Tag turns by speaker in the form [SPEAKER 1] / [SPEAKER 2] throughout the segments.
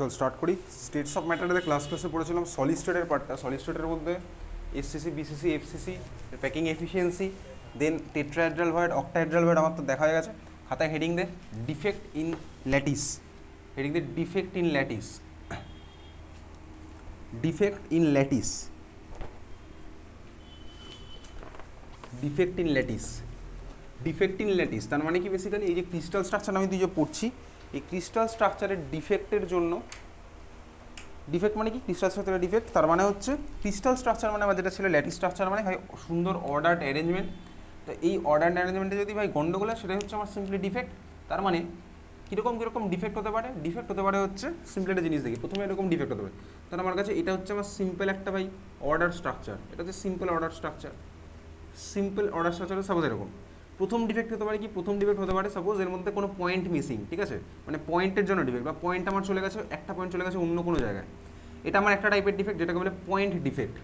[SPEAKER 1] চল স্টার্ট করি states of ম্যাটারে class ক্লাসে পড়েছিলাম সলিড স্টেটের পার্টটা সলিড স্টেটের মধ্যে SCC BCC FCC packing efficiency then tetrahedral void octahedral void আমার তো দেখা হয়ে গেছে খাতায় হেডিং দে ডিফেক্ট ইন ল্যাটিস হেডিং দে defect in lattice defect in lattice defect in lattice defect in lattice তার মানে কি বেসিক্যালি এই যে ক্রিস্টাল স্ট্রাকচার আমি দুই যে পড়ছি এই ক্রিস্টাল স্ট্রাকচারের ডিফেক্টের জন্য ডিফেক্ট মানে কি ক্রিস্টাল স্ট্রাকচারের ডিফেক্ট তার মানে হচ্ছে ক্রিস্টাল স্ট্রাকচার মানে আমার যেটা ছিল ল্যাটিস স্ট্রাকচার মানে ভাই সুন্দর অর্ডার অ্যারেঞ্জমেন্ট তো এই অর্ডার অ্যারেঞ্জমেন্টে যদি ভাই গন্ডগোল হয় সেটাই হচ্ছে আমার সিম্পলি ডিফেক্ট তার মানে কীরকম কীরকম ডিফেক্ট হতে পারে ডিফেক্ট হতে পারে হচ্ছে সিম্পল একটা জিনিস দেখি প্রথমে এরকম ডিফেক্ট হতে পারে তাহলে আমার কাছে এটা হচ্ছে আমার সিম্পল একটা ভাই অর্ডার স্ট্রাকচার এটা হচ্ছে simple order structure simple order structure suppose এরকম প্রথম ডিফেক্ট হতে পারে কি প্রথম ডিফেক্ট হতে পারে সাপোজ এর মধ্যে কোনো পয়েন্ট মিসিং ঠিক আছে মানে পয়েন্টের জন্য ডিফেক্ট বা পয়েন্ট আমার চলে গেছে একটা পয়েন্ট চলে গেছে অন্য কোনো জায়গায় এটা আমার একটা টাইপের ডিফেক্ট যেটাকে বলে point defect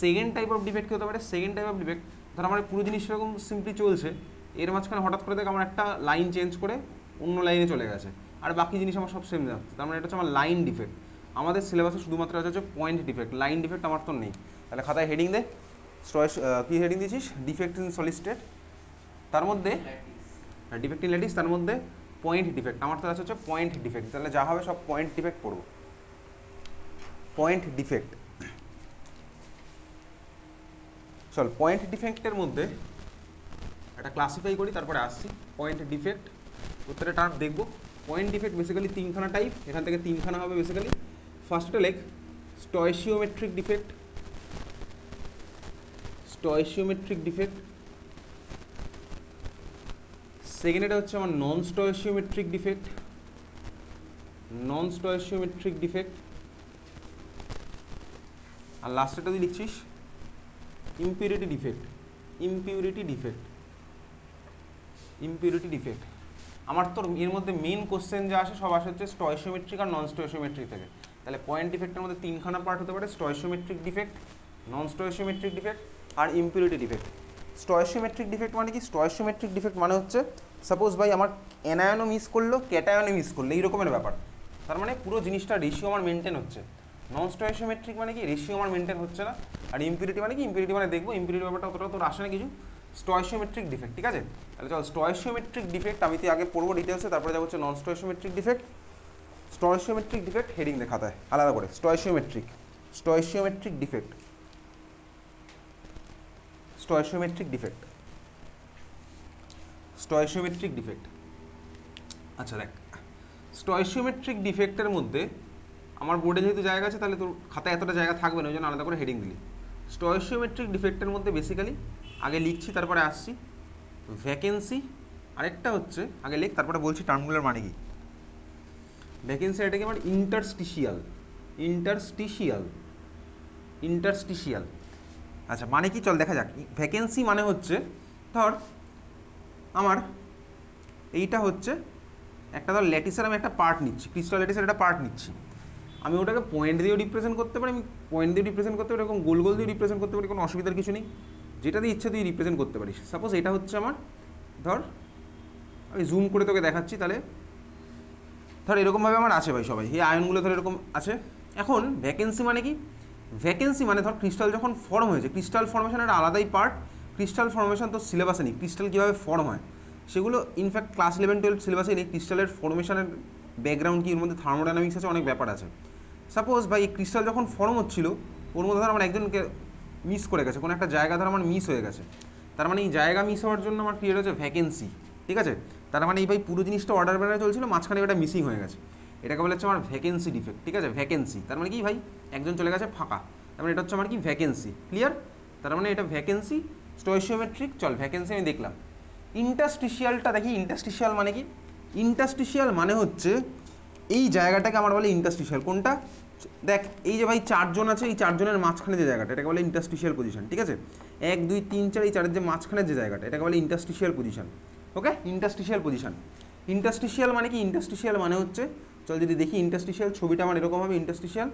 [SPEAKER 1] second type of defect হতে পারে সেকেন্ড টাইপ অফ ডিফেক্ট ধর আমার পুরো জিনিস সেরকম সিম্পলি চলছে এর মাঝখানে হঠাৎ করে দেখ আমার একটা লাইন চেঞ্জ করে অন্য লাইনে চলে গেছে আর বাকি জিনিস আমার সব সেম যাচ্ছে তার মানে এটা হচ্ছে আমার লাইন ডিফেক্ট আমাদের সিলেবাসে শুধুমাত্র আছে হচ্ছে পয়েন্ট ডিফেক্ট লাইন ডিফেক্ট আমার তো নেই তাহলে খাতায় হেডিং দে কী হেডিং দিয়েছিস ডিফেক্ট ইন সলিস্টেড তার মধ্যে ডিফেক্টিং ল্যাটিস তার মধ্যে পয়েন্ট ডিফেক্ট আমার তো আছে হচ্ছে পয়েন্ট ডিফেক্ট তাহলে যা হবে সব পয়েন্ট ডিফেক্ট পড়ব পয়েন্ট ডিফেক্ট চল পয়েন্ট ডিফেক্টের মধ্যে একটা ক্লাসিফাই করি তারপরে আসছি পয়েন্ট ডিফেক্ট উত্তরে টার্ম দেখব পয়েন্ট ডিফেক্ট বেসিক্যালি তিনখানা টাইপ এখান থেকে তিনখানা হবে বেসিক্যালি ফার্স্টটা লেখ stoichiometric defect stoichiometric defect second এটা হচ্ছে আমার নন stoichiometric defect non stoichiometric defect আর লাস্টেটা এটা তুই লিখছিস impurity defect impurity defect impurity defect আমার তো এর মধ্যে মেন কোশ্চেন যা আসে সব আসে হচ্ছে স্টয়সিওমেট্রিক আর নন স্টয়সিওমেট্রিক থেকে তাহলে পয়েন্ট ডিফেক্টের মধ্যে তিনখানা পার্ট হতে পারে stoichiometric defect non stoichiometric defect আর ইম্পিউরিটি ডিফেক্ট স্টয়সিওমেট্রিক ডিফেক্ট মানে কি স্টয়সিওমেট্রিক ডিফেক্ট মানে হচ্ছে সাপোজ ভাই আমার অ্যানায়নও মিস করলো ক্যাটায়নও মিস করলো এইরকমের ব্যাপার তার মানে পুরো জিনিসটা রেশিও আমার মেনটেন হচ্ছে নন স্টয়সোমেট্রিক মানে কি রেশিও আমার মেনটেন হচ্ছে না আর ইম্পিউরিটি মানে কি ইম্পিউরিটি মানে দেখবো ইম্পিউরিটি ব্যাপারটা অতটা তোর আসে না কিছু স্টয়সোমেট্রিক ডিফেক্ট ঠিক আছে তাহলে চল স্টয়সোমেট্রিক ডিফেক্ট আমি তো আগে পড়বো ডিটেলসে তারপরে যাবো হচ্ছে non stoichiometric defect stoichiometric defect heading দেখাতায় আলাদা করে stoichiometric stoichiometric defect stoichiometric defect stoichiometric defect আচ্ছা দেখ স্টয়সোমেট্রিক ডিফেক্টের মধ্যে আমার বোর্ডে যেহেতু জায়গা আছে তাহলে তোর খাতায় এতটা জায়গা থাকবে না ওই জন্য আলাদা করে হেডিং দিলি স্টয়সোমেট্রিক ডিফেক্টের মধ্যে বেসিক্যালি আগে লিখছি তারপরে আসছি ভ্যাকেন্সি আরেকটা হচ্ছে আগে লেখ তারপরে বলছি টার্মগুলোর মানে কি ভ্যাকেন্সি এটাকে আমার ইন্টারস্টিশিয়াল ইন্টারস্টিশিয়াল ইন্টারস্টিশিয়াল আচ্ছা মানে কি চল দেখা যাক ভ্যাকেন্সি মানে হচ্ছে ধর আমার এইটা হচ্ছে একটা ধর ল্যাটিসের আমি একটা পার্ট নিচ্ছি ক্রিস্টাল ল্যাটিসের একটা পার্ট নিচ্ছি আমি ওটাকে পয়েন্ট দিয়েও রিপ্রেজেন্ট করতে পারি আমি পয়েন্ট দিয়ে রিপ্রেজেন্ট করতে পারি এরকম গোল গোল দিয়ে রিপ্রেজেন্ট করতে পারি কোনো অসুবিধার কিছু নেই যেটা দিয়ে ইচ্ছে তুই রিপ্রেজেন্ট করতে পারিস সাপোজ এটা হচ্ছে আমার ধর আমি জুম করে তোকে দেখাচ্ছি তাহলে ধর এরকমভাবে আমার আছে ভাই সবাই এই আয়নগুলো ধর এরকম আছে এখন ভ্যাকেন্সি মানে কি ভ্যাকেন্সি মানে ধর ক্রিস্টাল যখন ফর্ম হয়েছে ক্রিস্টাল একটা আলাদাই পার্ট ক্রিস্টাল ফর্মেশান তো সিলেবাসে নেই ক্রিস্টাল কীভাবে ফর্ম হয় সেগুলো ইনফ্যাক্ট ক্লাস ইলেভেন টুয়েলভ সিলেবাসে নেই ক্রিস্টালের ফর্মেশানের ব্যাকগ্রাউন্ড কি এর মধ্যে থার্মোডাইনামিক্স আছে অনেক ব্যাপার আছে সাপোজ ভাই এই ক্রিস্টাল যখন ফর্ম হচ্ছিল ওর মধ্যে ধর আমার একজনকে মিস করে গেছে কোনো একটা জায়গা ধর আমার মিস হয়ে গেছে তার মানে এই জায়গা মিস হওয়ার জন্য আমার ক্রিয়েট হচ্ছে ভ্যাকেন্সি ঠিক আছে তার মানে এই ভাই পুরো জিনিসটা অর্ডার বেড়ায় চলছিল মাঝখানে এটা মিসিং হয়ে গেছে এটাকে বলে হচ্ছে আমার ভ্যাকেন্সি ডিফেক্ট ঠিক আছে ভ্যাকেন্সি তার মানে কি ভাই একজন চলে গেছে ফাঁকা তার মানে এটা হচ্ছে আমার কি ভ্যাকেন্সি ক্লিয়ার তার মানে এটা ভ্যাকেন্সি স্টোয়েশিওমেট্রিক চল ভ্যাকেন্সি আমি দেখলাম ইন্টাস্টিশিয়ালটা দেখি ইন্টাস্টিশিয়াল মানে কি ইন্টাস্টিশিয়াল মানে হচ্ছে এই জায়গাটাকে আমার বলে ইন্টাস্টিশিয়াল কোনটা দেখ এই যে ভাই চারজন আছে এই চারজনের মাঝখানে যে জায়গাটা এটাকে বলে ইন্টাস্টিশিয়াল পজিশন ঠিক আছে এক দুই তিন চার এই চারের যে মাঝখানের যে জায়গাটা এটাকে বলে interstitial position okay interstitial position interstitial মানে কি ইন্টাস্টিশিয়াল মানে হচ্ছে চল যদি দেখি ইন্টাস্টিশিয়াল ছবিটা আমার এরকম হবে ইন্টাস্টিশিয়াল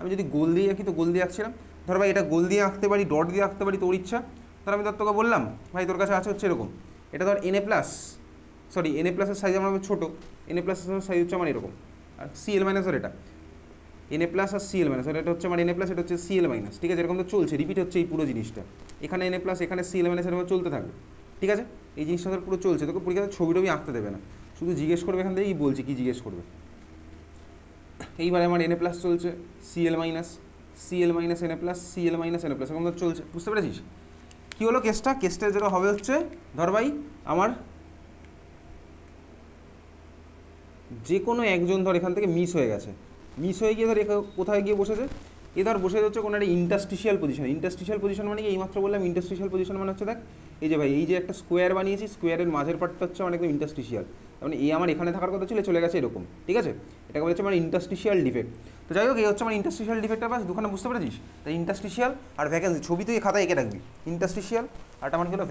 [SPEAKER 1] আমি যদি গোল দিয়ে আঁকি তো গোল দিয়ে আঁকছিলাম ধর ভাই এটা গোল দিয়ে আঁকতে পারি ডট দিয়ে আঁকতে পারি তোর ইচ্ছা ধর আমি তোকে বললাম ভাই তোর কাছে আছে হচ্ছে এরকম এটা ধর N A plus sorry N A প্লাসের সাইজ আমার ছোটো এন এ প্লাসের সাইজ হচ্ছে আমার এরকম আর সি এল মাইনাসের এটা এন এ প্লাস আর সি এল মাইনাস এটা হচ্ছে আমার এন এ প্লাস এটা হচ্ছে সিএল মাইনাস ঠিক আছে এরকম তো চলছে রিপিট হচ্ছে এই পুরো জিনিসটা এখানে এন এ প্লাস এখানে সি এল মাইনাস এরকম চলতে থাকবে ঠিক আছে এই জিনিসটা ধর পুরো চলছে তোকে পরীক্ষা ছবি টবি আঁকতে দেবে না শুধু জিজ্ঞেস করবে এখান থেকেই বলছি কী জিজ্ঞেস করবে এইবারে আমার এন এ প্লাস চলছে CL minus C L minus N plus C L minus NA plus এরকম ধর চলছে বুঝতে পেরেছিস কী হলো কেসটা কেসটা যেটা হবে হচ্ছে ধর ভাই আমার যে কোনো একজন ধর এখান থেকে মিস হয়ে গেছে মিস হয়ে গিয়ে ধর কোথায় গিয়ে বসেছে এ ধর বসে হচ্ছে কোনো একটা ইন্টাস্ট্রিশিয়াল পজিশন ইন্টাস্ট্রিশিয়াল পজিশন মানে কি মাত্র বললাম ইন্ডাস্ট্রিশিয়াল পজিশন মানে হচ্ছে দেখ এই যে ভাই এই যে একটা স্কোয়ার বানিয়েছি স্কোয়ারের মাঝের পার্টটা হচ্ছে আমার একদম মানে এ আমার এখানে থাকার কথা ছিল চলে গেছে এরকম ঠিক আছে এটাকে বলছে আমার ইন্টাস্ট্রিশিয়াল ডিফেক্ট তো যাই হোক এই হচ্ছে আমার ইন্টাস্ট্রিশিয়াল ডিফেক্টটা বাস দুখানে বুঝতে পেরেছিস তাই ইন্টাস্ট্রিশিয়াল আর ভ্যাকেন্সি ছবি তুই খাতায় এঁকে রাখবি ইন্টাস্ট্রিশিয়াল আর আমার মানে কি হলো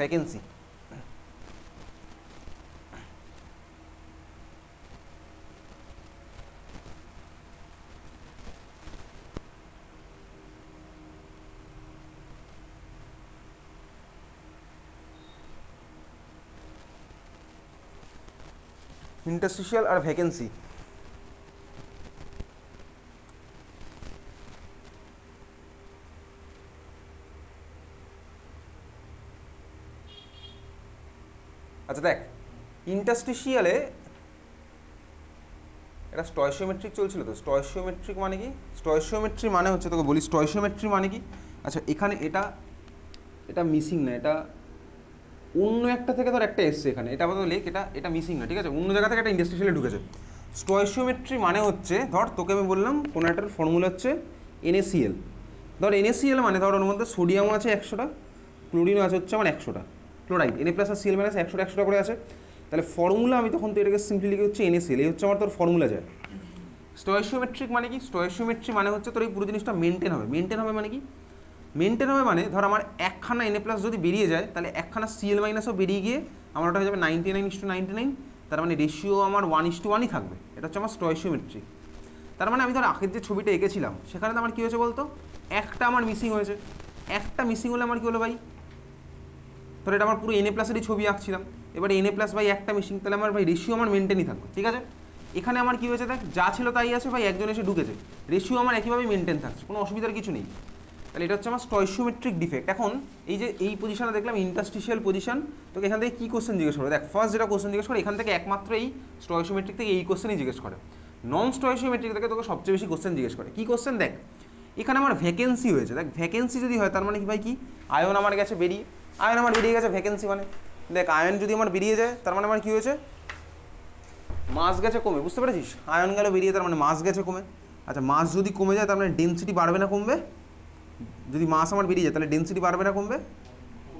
[SPEAKER 1] ভ্যাকেন্সি ইন্টারস্টিশিয়াল আর ভ্যাকেন্সি ইন্টাস্টিশিয়ালে এটা স্টয়সিওমেট্রিক চলছিল তো স্টয়সিওমেট্রিক মানে কি স্টয়সিওমেট্রি মানে হচ্ছে তোকে বলি স্টয়সিওমেট্রি মানে কি আচ্ছা এখানে এটা এটা মিসিং না এটা অন্য একটা থেকে ধর একটা এসছে এখানে এটা আমাদের লেখ এটা এটা মিসিং না ঠিক আছে অন্য জায়গা থেকে একটা ইন্ডাস্ট্রিয়ালে ঢুকেছে স্টয়সিওমেট্রি মানে হচ্ছে ধর তোকে আমি বললাম কোনো একটার ফর্মুলা হচ্ছে এনএসিএল ধর এনএসিএল মানে ধর ওর মধ্যে সোডিয়াম আছে একশোটা ক্লোরিনও আছে হচ্ছে আমার একশোটা ক্লোরাইড এনএ প্লাস আর সিএল মাইনাস একশোটা একশোটা করে আছে তাহলে ফর্মুলা আমি তখন তো এটাকে সিম্পলি লিখে হচ্ছে এনএসএল এই হচ্ছে আমার তোর ফর্মুলা যায় স্টয়সিওমেট্রিক মানে কি স্টয়সিওমেট্রি মানে হচ্ছে তোর এই পুরো জিনিসটা মেনটেন হবে মেনটেন হবে মানে কি মেনটেন হবে মানে ধর আমার একখানা এনএ প্লাস যদি বেরিয়ে যায় তাহলে একখানা সিএল মাইনাসও বেরিয়ে গিয়ে আমার ওটা হয়ে যাবে ninety nine is to ninety nine তার মানে রেশিও আমার ওয়ান ইস টু ওয়ানই থাকবে এটা হচ্ছে আমার স্টয়সিওমেট্রি তার মানে আমি ধর আগের যে ছবিটা এঁকেছিলাম সেখানে তো আমার কী হয়েছে বলতো একটা আমার মিসিং হয়েছে একটা মিসিং হলে আমার কী হলো ভাই ধর এটা আমার পুরো এনএ প্লাসেরই ছবি আঁকছিলাম এবার এন এ প্লাস বাই একটা মেশিন তাহলে আমার ভাই রেশিও আমার মেনটেনই থাকবে ঠিক আছে এখানে আমার কী হয়েছে দেখ যা ছিল তাই আছে ভাই একজন এসে ঢুকেছে রেশিও আমার একইভাবে মেনটেন থাকছে কোনো অসুবিধার কিছু নেই তাহলে এটা হচ্ছে আমার স্টয়সোমেট্রিক ডিফেক্ট এখন এই যে এই পজিশনে দেখলাম ইন্টাস্টিশিয়াল পজিশন তোকে এখান থেকে কী কোশ্চেন জিজ্ঞেস করে দেখ ফার্স্ট যেটা কোশ্চেন জিজ্ঞেস করে এখান থেকে একমাত্র এই স্টয়সোমেট্রিক থেকে এই কোশ্চেনই জিজ্ঞেস করে নন স্টয়সোমেট্রিক থেকে তোকে সবচেয়ে বেশি কোশ্চেন জিজ্ঞেস করে কী কোশ্চেন দেখ এখানে আমার ভ্যাকেন্সি হয়েছে দেখ ভ্যাকেন্সি যদি হয় তার মানে কি ভাই কি আয়ন আমার গেছে বেরিয়ে আয়ন আমার বেরিয়ে গেছে ভ্যাকেন্সি মানে দেখ আয়ন যদি আমার বেরিয়ে যায় তার মানে আমার কী হয়েছে মাস গেছে কমে বুঝতে পেরেছিস আয়ন গেল বেরিয়ে তার মানে মাস গেছে কমে আচ্ছা মাস যদি কমে যায় তার মানে ডেন্সিটি বাড়বে না কমবে যদি মাস আমার বেরিয়ে যায় তাহলে ডেন্সিটি বাড়বে না কমবে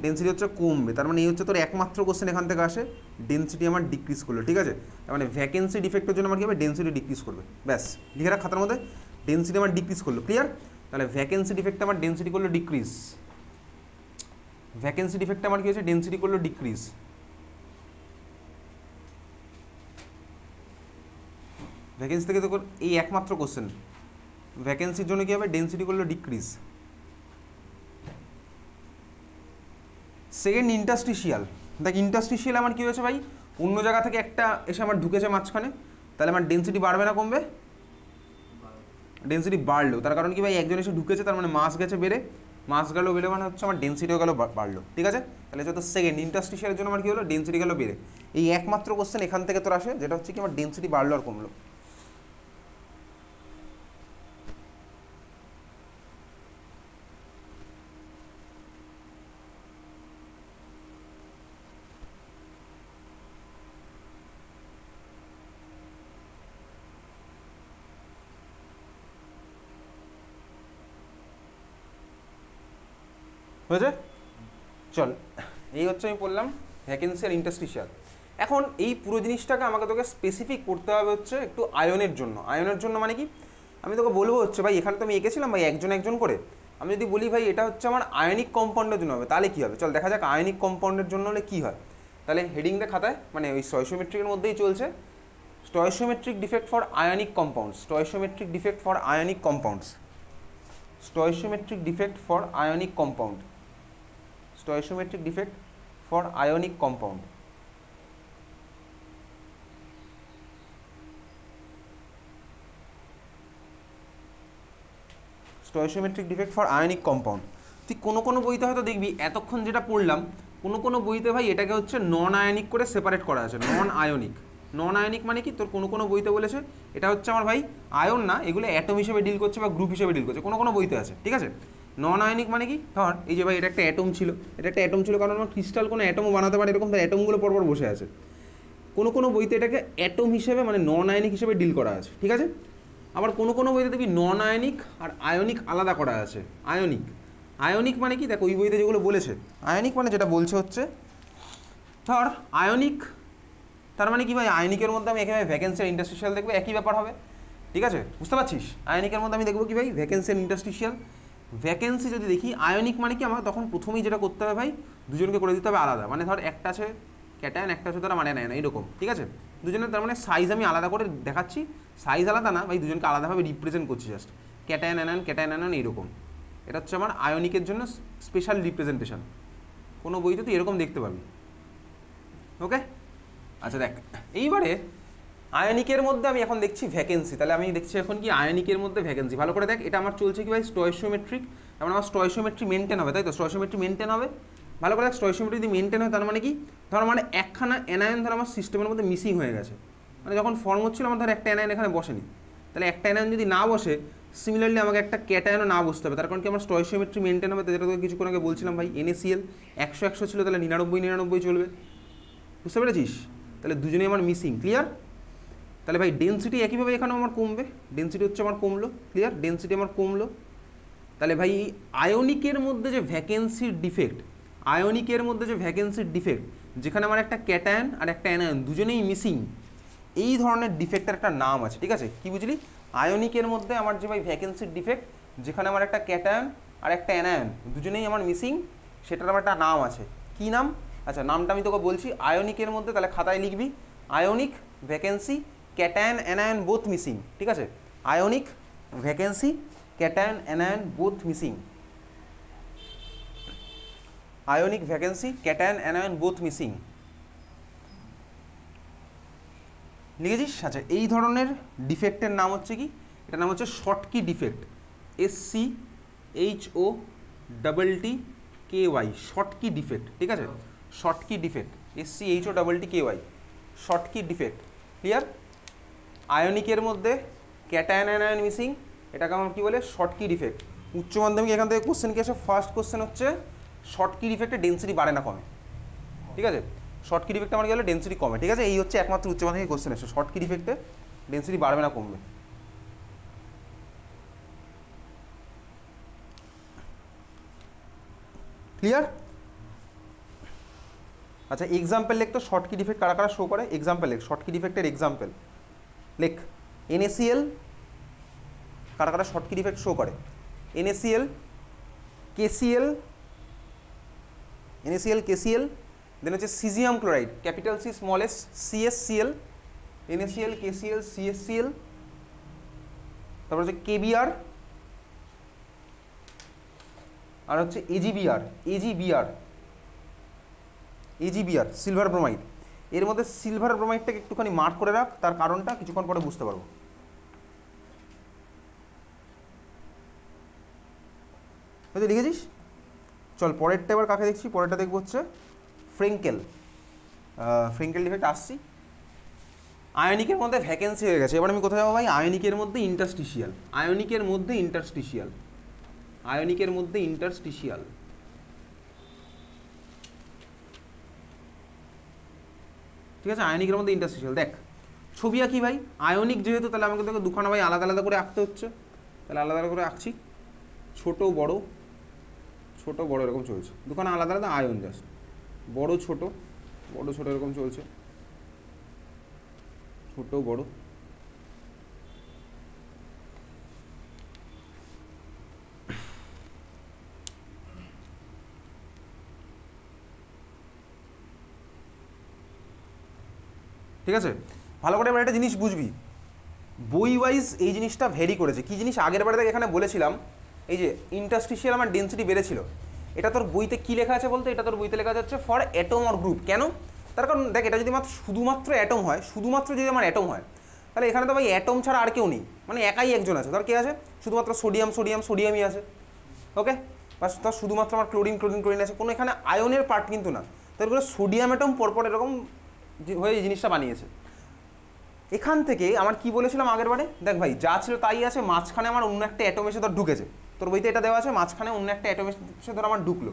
[SPEAKER 1] ডেন্সিটি হচ্ছে কমবে তার মানে এই হচ্ছে তোর একমাত্র কোশ্চেন এখান থেকে আসে ডেন্সিটি আমার ডিক্রিজ করলো ঠিক আছে তার মানে ভ্যাকেন্সি ডিফেক্টের জন্য আমার কী হবে ডেন্সিটি ডিক্রিজ করবে ব্যাস লিখে রাখ খাতার মধ্যে ডেন্সিটি আমার ডিক্রিজ করলো ক্লিয়ার তাহলে ভ্যাকেন্সি ডিফেক্ট আমার ডেন্সিটি করলো ডিক্রিজ ভ্যাকেন্সি ডিফেক্ট আমার কি হয়েছে ডেন্সিটি করলো ডিক্রিজ ভ্যাকেন্সি থেকে দেখুন এই একমাত্র কোশ্চেন ভ্যাকেন্সির জন্য কি হবে ডেন্সিটি করলো ডিক্রিজ সেকেন্ড ইন্ডাস্ট্রিশিয়াল দেখ ইন্ডাস্ট্রিশিয়াল আমার কি হয়েছে ভাই অন্য জায়গা থেকে একটা এসে আমার ঢুকেছে মাঝখানে তাহলে আমার ডেন্সিটি বাড়বে না কমবে ডেন্সিটি বাড়লো তার কারণ কি ভাই একজন এসে ঢুকেছে তার মানে মাস গেছে বেড়ে মাস গেল বেড়ে মানে হচ্ছে আমার ডেন্সিটিও গেল বাড়লো ঠিক আছে তাহলে যত সেকেন্ড ইন্টারস্টিশিয়ালের জন্য আমার কি হলো ডেন্সিটি গেলো বেড়ে এই একমাত্র কোশ্চেন এখান থেকে তোর আসে যেটা হচ্ছে কি আমার ডেন্সিটি বাড়লো আর কমলো হয়েছে চল এই হচ্ছে আমি বললাম ভ্যাকেন্সি আর ইন্টাস্টিশিয়াল এখন এই পুরো জিনিসটাকে আমাকে তোকে স্পেসিফিক করতে হবে হচ্ছে একটু আয়নের জন্য আয়নের জন্য মানে কি আমি তোকে বলবো হচ্ছে ভাই এখানে তো আমি এঁকেছিলাম ভাই একজন একজন করে আমি যদি বলি ভাই এটা হচ্ছে আমার আয়নিক কম্পাউন্ডের জন্য হবে তাহলে কী হবে চল দেখা যাক আয়নিক কম্পাউন্ডের জন্য হলে কী হয় তাহলে হেডিংটা খাতায় মানে ওই স্টয়সোমেট্রিকের মধ্যেই চলছে stoichiometric defect for ionic compounds stoichiometric defect for ionic compounds stoichiometric defect for ionic compound stoichiometric defect for ionic compound. Stoichiometric defect for ionic compound তুই কোনো কোনো বইতে হয়তো দেখবি এতক্ষণ যেটা পড়লাম কোনো কোনো বইতে ভাই এটাকে হচ্ছে নন আয়নিক করে সেপারেট করা আছে নন আয়নিক নন আয়নিক মানে কি তোর কোনো কোনো বইতে বলেছে এটা হচ্ছে আমার ভাই আয়ন না এগুলো অ্যাটম হিসেবে ডিল করছে বা গ্রুপ হিসেবে ডিল করছে কোনো কোনো বইতে আছে ঠিক আছে নন আয়নিক মানে কি ধর এই যে ভাই এটা একটা অ্যাটম ছিল এটা একটা অ্যাটম ছিল কারণ আমার ক্রিস্টাল কোনো অ্যাটমও বানাতে পারে এরকম তার অ্যাটমগুলো পরপর বসে আছে কোনো কোনো বইতে এটাকে অ্যাটম হিসেবে মানে নন আয়নিক হিসেবে ডিল করা আছে ঠিক আছে আবার কোনো কোনো বইতে দেখবি নন আয়নিক আর আয়নিক আলাদা করা আছে আয়নিক আয়নিক মানে কি দেখো ওই বইতে যেগুলো বলেছে আয়নিক মানে যেটা বলছে হচ্ছে ধর আয়নিক তার মানে কি ভাই আয়নিকের মধ্যে আমি একেবারে ভ্যাকেন্সি ইন্ডাস্ট্রিশিয়াল দেখবো একই ব্যাপার হবে ঠিক আছে বুঝতে পারছিস আয়নিকের মধ্যে আমি দেখবো কি ভাই ভ্যাকেন্সি ইন্ডাস্ট্রিশিয়াল ভ্যাকেন্সি যদি দেখি আয়নিক মানে কি আমাকে তখন প্রথমেই যেটা করতে হবে ভাই দুজনকে করে দিতে হবে আলাদা মানে ধর একটা আছে ক্যাটায়ন একটা আছে তারা মানে নেয় না এরকম ঠিক আছে দুজনের তার মানে সাইজ আমি আলাদা করে দেখাচ্ছি সাইজ আলাদা না ভাই দুজনকে আলাদাভাবে রিপ্রেজেন্ট করছি just cation anion cation anion এইরকম এটা হচ্ছে আমার আয়নিকের জন্য স্পেশাল রিপ্রেজেন্টেশন কোনো বইতে তুই এরকম দেখতে পাবি ওকে আচ্ছা দেখ এইবারে আয়নিকের মধ্যে আমি এখন দেখছি ভ্যাকেন্সি তাহলে আমি দেখছি এখন কি আয়নিকের মধ্যে ভ্যাকেন্সি ভালো করে দেখ এটা আমার চলছে কি ভাই স্টয়সোমেট্রিক মানে এমন আমার স্টয়সোমেট্রি মেনটেন হবে তাই তো স্টয়সোমেট্রি মেনটেন হবে ভালো করে দেখ স্টয়সোমেট্রি যদি মেনটেন হয় তার মানে কি ধর মানে একখানা অ্যানায়ন ধর আমার সিস্টেমের মধ্যে মিসিং হয়ে গেছে মানে যখন ফর্ম হচ্ছিল আমার ধর একটা অ্যানায়ন এখানে বসেনি তাহলে একটা অ্যানায়ন যদি না বসে সিমিলারলি আমাকে একটা ক্যাটায়নও না বসতে হবে তার কারণ কি আমার স্টয়সোমেট্রি মেনটেন হবে যেটা তোকে কিছুক্ষণ আগে বলছিলাম ভাই এনএসিএল একশো একশো ছিল তাহলে নিরানব্বই নিরানব্বই চলবে বুঝতে পেরেছিস তাহলে দুজনেই আমার মিসিং ক্লিয়ার তাহলে ভাই ডেন্সিটি একইভাবে এখানেও আমার কমবে ডেন্সিটি হচ্ছে আমার কমলো ক্লিয়ার ডেন্সিটি আমার কমলো তাহলে ভাই আয়নিকের মধ্যে যে ভ্যাকেন্সির ডিফেক্ট আয়নিকের মধ্যে যে ভ্যাকেন্সির ডিফেক্ট যেখানে আমার একটা ক্যাটায়ন আর একটা অ্যানায়ন দুজনেই মিসিং এই ধরনের ডিফেক্টের একটা নাম আছে ঠিক আছে কি বুঝলি আয়নিকের মধ্যে আমার যে ভাই ভ্যাকেন্সির ডিফেক্ট যেখানে আমার একটা ক্যাটায়ন আর একটা অ্যানায়ন দুজনেই আমার মিসিং সেটার আমার একটা নাম আছে কি নাম আচ্ছা নামটা আমি তোকে বলছি আয়নিকের মধ্যে তাহলে খাতায় লিখবি ionic vacancy cation anion both missing ঠিক আছে ionic vacancy cation anion both missing ionic vacancy cation anion both missing লিখেছিস আচ্ছা এই ধরনের ডিফেক্টের নাম হচ্ছে কি এটার নাম হচ্ছে Schottky defect S C H O double T K Y Schottky defect ঠিক আছে Schottky defect S C H O double T K Y Schottky defect clear আয়নিকের মধ্যে ক্যাটায়ন আয়ন মিসিং এটাকে আমার কী বলে শর্টকি ডিফেক্ট উচ্চ মাধ্যমিক এখান থেকে কোশ্চেন কি আসে ফার্স্ট কোশ্চেন হচ্ছে শর্টকি ডিফেক্টে ডেন্সিটি বাড়ে না কমে ঠিক আছে শর্টকি ডিফেক্ট আমার গেলে ডেন্সিটি কমে ঠিক আছে এই হচ্ছে একমাত্র উচ্চ মাধ্যমিক কোশ্চেন এসে শর্টকি ডিফেক্টে ডেন্সিটি বাড়বে না কমবে ক্লিয়ার আচ্ছা এক্সাম্পল লেখ তো শর্টকি ডিফেক্ট কারা কারা শো করে এক্সাম্পল লেখ শর্টকি ডিফেক্টের এক্সাম্পল লেখ এনএসিএল কারা কারা শর্টকিট ইফেক্ট শো করে NaCl KCl NaCl KCl then হচ্ছে caesium chloride capital C small S CsCl NaCl KCl CsCl তারপর হচ্ছে কেবিআর আর হচ্ছে এজিবিআর এজিবিআর এজিবিআর সিলভার ব্রোমাইড এর মধ্যে সিলভার ব্রোমাইডটাকে একটুখানি মার্ক করে রাখ তার কারণটা কিছুক্ষণ পরে বুঝতে পারবো তুই লিখেছিস চল পরেরটা এবার কাকে দেখছি পরেরটা দেখবো হচ্ছে ফ্রেঙ্কেল ফ্রেঙ্কেল ডিফেক্ট আসছি আয়নিকের মধ্যে ভ্যাকেন্সি হয়ে গেছে এবার আমি কোথায় যাবো ভাই আয়নিকের মধ্যে ইন্টারস্টিশিয়াল আয়নিকের মধ্যে ইন্টারস্টিশিয়াল আয়নিকের মধ্যে ইন্টারস্টিশিয়াল ঠিক আছে আয়নিকের মধ্যে ইন্টারস্টিশিয়াল দেখ ছবি আঁকি ভাই আয়নিক যেহেতু তাহলে আমাকে তোকে দুখানা ভাই আলাদা আলাদা করে আঁকতে হচ্ছে তাহলে আলাদা আলাদা করে আঁকছি ছোট বড় ছোট বড় এরকম চলছে দুখানা আলাদা আলাদা আয়ন জাস্ট বড় ছোট বড় ছোট এরকম চলছে ছোট বড় ঠিক আছে ভালো করে এবার একটা জিনিস বুঝবি বই ওয়াইজ এই জিনিসটা ভেরি করেছে কী জিনিস আগের বারে এখানে বলেছিলাম এই যে ইন্টাস্ট্রিশিয়াল আমার ডেন্সিটি বেড়েছিল এটা তোর বইতে কী লেখা আছে বলতে এটা তোর বইতে লেখা যাচ্ছে ফর অ্যাটম অর গ্রুপ কেন তার কারণ দেখ এটা যদি মাত্র শুধুমাত্র অ্যাটম হয় শুধুমাত্র যদি আমার অ্যাটম হয় তাহলে এখানে তো ভাই অ্যাটম ছাড়া আর কেউ নেই মানে একাই একজন আছে তার কে আছে শুধুমাত্র সোডিয়াম সোডিয়াম সোডিয়ামই আছে ওকে বা তার শুধুমাত্র আমার ক্লোরিন ক্লোরিন ক্লোরিন আছে কোনো এখানে আয়নের পার্ট কিন্তু না তার সোডিয়াম অ্যাটম পরপর এরকম হয়ে এই জিনিসটা বানিয়েছে এখান থেকে আমার কি বলেছিলাম আগের বারে দেখ ভাই যা ছিল তাই আছে মাঝখানে আমার অন্য একটা অ্যাটম এসে ধর ঢুকেছে তোর বইতে এটা দেওয়া আছে মাঝখানে অন্য একটা অ্যাটম এসে ধর আমার ঢুকলো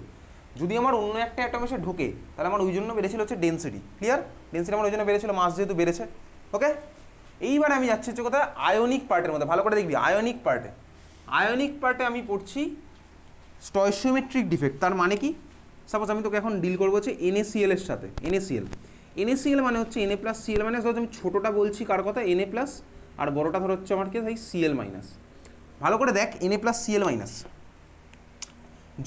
[SPEAKER 1] যদি আমার অন্য একটা অ্যাটম এসে ঢোকে তাহলে আমার ওই জন্য বেড়েছিল হচ্ছে ডেন্সিটি ক্লিয়ার ডেন্সিটি আমার ওই জন্য বেড়েছিল মাছ যেহেতু বেড়েছে ওকে এইবারে আমি যাচ্ছি হচ্ছে কোথায় আয়নিক পার্টের মধ্যে ভালো করে দেখবি আয়নিক পার্টে আয়নিক পার্টে আমি পড়ছি স্টয়সিওমেট্রিক ডিফেক্ট তার মানে কি সাপোজ আমি তোকে এখন ডিল করবো হচ্ছে এনএসিএল এর সাথে এনএসিএল এনএসিএল মানে হচ্ছে এনএ প্লাস সিএল মাইনাস ধরো আমি ছোটোটা বলছি কার কথা এনএ প্লাস আর বড়োটা ধরো হচ্ছে আমার কি ভাই সিএল মাইনাস ভালো করে দেখ এনএ প্লাস সিএল মাইনাস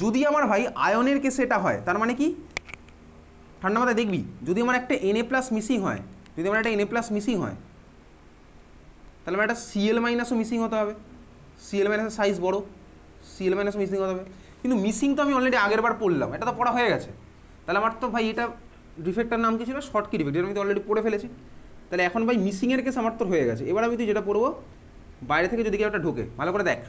[SPEAKER 1] যদি আমার ভাই আয়নের কেসে এটা হয় তার মানে কি ঠান্ডা মাথায় দেখবি যদি আমার একটা এনএ প্লাস মিসিং হয় যদি আমার একটা এনএ প্লাস মিসিং হয় তাহলে আমার একটা সিএল মাইনাসও মিসিং হতে হবে সিএল মাইনাসের সাইজ বড় সিএল মাইনাস মিসিং হতে হবে কিন্তু মিসিং তো আমি অলরেডি আগের বার পড়লাম এটা তো পড়া হয়ে গেছে তাহলে আমার তো ভাই এটা ডিফেক্টটার নাম কি ছিল শর্টকি ডিফেক্ট এটা আমি তো অলরেডি পড়ে ফেলেছি তাহলে এখন ভাই মিসিংয়ের কেস আমার তো হয়ে গেছে এবার আমি তুই যেটা পড়বো বাইরে থেকে যদি কেউ একটা ঢোকে ভালো করে দেখ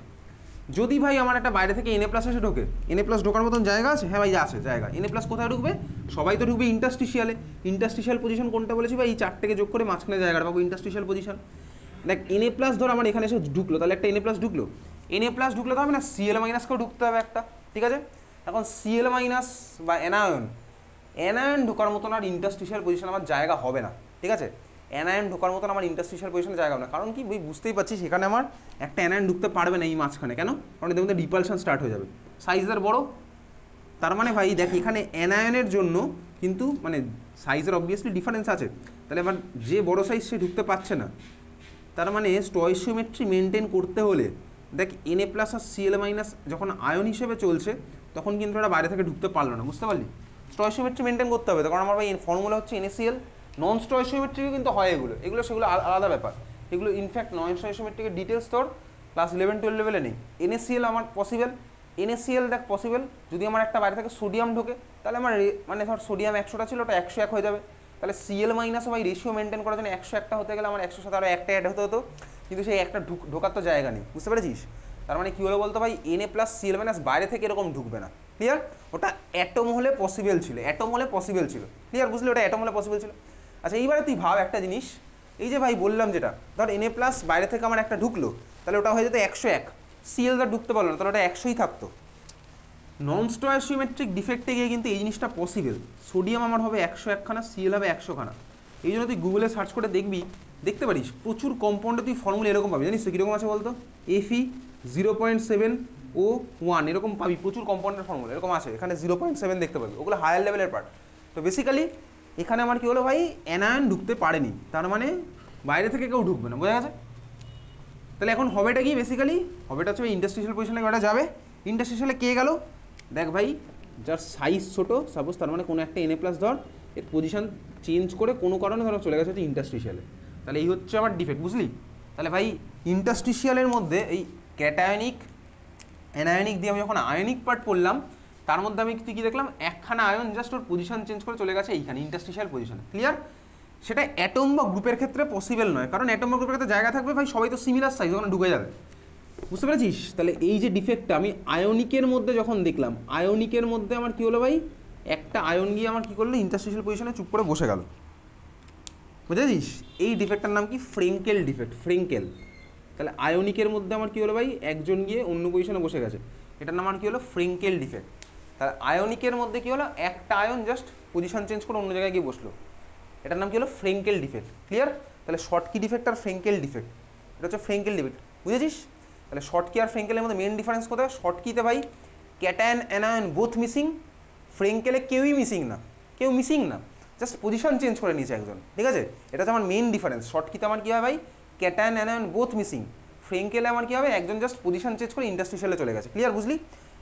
[SPEAKER 1] যদি ভাই আমার একটা বাইরে থেকে এনএ প্লাস এসে ঢোকে এনএ প্লাস ঢোকার মতন জায়গা আছে হ্যাঁ ভাই আছে জায়গা এনএ প্লাস কোথায় ঢুকবে সবাই তো ঢুকবে ইন্ডাস্ট্রিশিয়ালে ইন্ডাস্ট্রিশিয়াল পজিশন কোনটা বলেছি ভাই এই চারটেকে যোগ করে মাঝখানে জায়গাটা পাবো ইন্ডাস্ট্রিশিয়াল পজিশন দেখ এনএ প্লাস ধর আমার এখানে এসে ঢুকলো তাহলে একটা এনএ প্লাস ঢুকলো এনএ প্লাস ঢুকলে তো হবে না সিএল মাইনাসকেও ঢুকতে হবে একটা ঠিক আছে এখন সিএল মাইনাস বা এনায়ন অ্যানায়ন ঢোকার মতন আর ইন্ডাস্ট্রিশিয়াল পজিশন আমার জায়গা হবে না ঠিক আছে অ্যানায়ন ঢোকার মতন আমার ইন্ডাস্ট্রিশিয়াল পজিশনে জায়গা হবে না কারণ কি ওই বুঝতেই পারছি সেখানে আমার একটা অ্যানায়ন ঢুকতে পারবে না এই মাঝখানে কেন কারণ এদের মধ্যে রিপালশন স্টার্ট হয়ে যাবে সাইজের বড় তার মানে ভাই দেখ এখানে অ্যানায়নের জন্য কিন্তু মানে সাইজের অবভিয়াসলি ডিফারেন্স আছে তাহলে আমার যে বড় সাইজ সে ঢুকতে পারছে না তার মানে স্টয়সিওমেট্রি মেনটেন করতে হলে দেখ এন এ প্লাস আর সিএল মাইনাস যখন আয়ন হিসেবে চলছে তখন কিন্তু ওরা বাইরে থেকে ঢুকতে পারলো না বুঝতে পারলি স্টয়সোমেট্রি মেনটেন করতে হবে কারণ আমার ভাই ফর্মুলা হচ্ছে এনএসিএল নন স্টয়সোমেট্রিও কিন্তু হয় এগুলো এগুলো সেগুলো আলাদা ব্যাপার এগুলো ইনফ্যাক্ট নন স্টয়সিমেট্রিকে ডিটেলস তোর ক্লাস ইলেভেন টুয়েলভ লেভেলে নেই এনএসিএল আমার পসিবল এনএসিএল দেখ পসিবল যদি আমার একটা বাইরে থেকে সোডিয়াম ঢোকে তাহলে আমার মানে ধর সোডিয়াম একশোটা ছিল ওটা একশো এক হয়ে যাবে তাহলে সিএল মাইনাস ভাই রেশিও মেনটেন করার জন্য একশো একটা হতে গেলে আমার একশো সাথে আরও একটা অ্যাড হতে হতো কিন্তু সেই একটা ঢোকার তো জায়গা নেই বুঝতে পেরেছিস তার মানে কী হলো বলতো ভাই N A plus CL minus বাইরে থেকে এরকম ঢুকবে না ক্লিয়ার ওটা অ্যাটম হলে পসিবল ছিল অ্যাটম হলে পসিবল ছিল ক্লিয়ার বুঝলি ওটা অ্যাটম হলে পসিবল ছিল আচ্ছা এইবারে তুই ভাব একটা জিনিস এই যে ভাই বললাম যেটা ধর এন এ প্লাস বাইরে থেকে আমার একটা ঢুকলো তাহলে ওটা হয়ে যেত একশো এক সিএলটা ঢুকতে পারলো না তাহলে ওটা একশোই থাকতো নন স্টোয়াসিওমেট্রিক ডিফেক্টে গিয়ে কিন্তু এই জিনিসটা পসিবল সোডিয়াম আমার হবে একশো একখানা সিএল হবে একশোখানা এই জন্য তুই গুগলে সার্চ করে দেখবি দেখতে পারিস প্রচুর কম্পাউন্ডে তুই ফর্মুলা এরকম পাবি জানিস তো কীরকম আছে বলতো এফি zero point seven o one এরকম পাবি প্রচুর কম্পাউন্ডের ফর্মুলা এরকম আছে এখানে জিরো পয়েন্ট সেভেন দেখতে পাবি ওগুলো হায়ার লেভেলের পার্ট তো বেসিক্যালি এখানে আমার কী হলো ভাই অ্যানায়ন ঢুকতে পারেনি তার মানে বাইরে থেকে কেউ ঢুকবে না বোঝা গেছে তাহলে এখন হবেটা কি বেসিক্যালি হবেটা হচ্ছে ইন্ডাস্ট্রিশিয়াল পজিশনে ওটা যাবে ইন্ডাস্ট্রিশিয়ালে কে গেল দেখ ভাই যার সাইজ ছোটো সাপোজ তার মানে কোনো একটা এনএ প্লাস ধর এর পজিশান চেঞ্জ করে কোনো কারণে ধরো চলে গেছে হচ্ছে ইন্ডাস্ট্রিশিয়ালে তাহলে এই হচ্ছে আমার ডিফেক্ট বুঝলি তাহলে ভাই ইন্ডাস্ট্রিশিয়ালের মধ্যে এই ক্যাটায়নিক অ্যানায়নিক দিয়ে আমি যখন আয়নিক পার্ট পড়লাম তার মধ্যে আমি কিন্তু কী দেখলাম একখানা আয়ন জাস্ট ওর পজিশন চেঞ্জ করে চলে গেছে এইখানে ইন্টাস্ট্রিশিয়াল পজিশনে ক্লিয়ার সেটা অ্যাটম বা গ্রুপের ক্ষেত্রে পসিবল নয় কারণ অ্যাটম বা গ্রুপের ক্ষেত্রে জায়গা থাকবে ভাই সবাই তো সিমিলার সাইজ ওখানে ঢুকে যাবে বুঝতে পেরেছিস তাহলে এই যে ডিফেক্টটা আমি আয়নিকের মধ্যে যখন দেখলাম আয়নিকের মধ্যে আমার কী হলো ভাই একটা আয়ন গিয়ে আমার কী করলো ইন্টাস্ট্রিশিয়াল পজিশনে চুপ করে বসে গেল বুঝেছিস এই ডিফেক্টটার নাম কি ফ্রেঙ্কেল ডিফেক্ট ফ্রেঙ্কেল তাহলে আয়নিকের মধ্যে আমার কী হলো ভাই একজন গিয়ে অন্য পজিশনে বসে গেছে এটার নাম আমার কী হলো ফ্রেঙ্কেল ডিফেক্ট তাহলে আয়নিকের মধ্যে কী হলো একটা আয়ন জাস্ট পজিশন চেঞ্জ করে অন্য জায়গায় গিয়ে বসলো এটার নাম কি হলো ফ্রেঙ্কেল ডিফেক্ট ক্লিয়ার তাহলে শর্ট কি ডিফেক্ট আর ফ্রেঙ্কেল ডিফেক্ট এটা হচ্ছে ফ্রেঙ্কেল ডিফেক্ট বুঝেছিস তাহলে শর্ট কি আর ফ্রেঙ্কেলের মধ্যে মেন ডিফারেন্স কোথায় শর্ট কিতে ভাই ক্যাটায়ন অ্যানায়ন বোথ মিসিং ফ্রেঙ্কেলে কেউই মিসিং না কেউ মিসিং না জাস্ট পজিশন চেঞ্জ করে নিয়েছে একজন ঠিক আছে এটা হচ্ছে আমার মেন ডিফারেন্স শর্ট কিতে আমার কী হয় ভাই cation anion both missing Frenkel আমার কী হবে একজন জাস্ট পজিশন চেঞ্জ করে ইন্ডাস্ট্রিশিয়ালে চলে গেছে ক্লিয়ার বুঝলি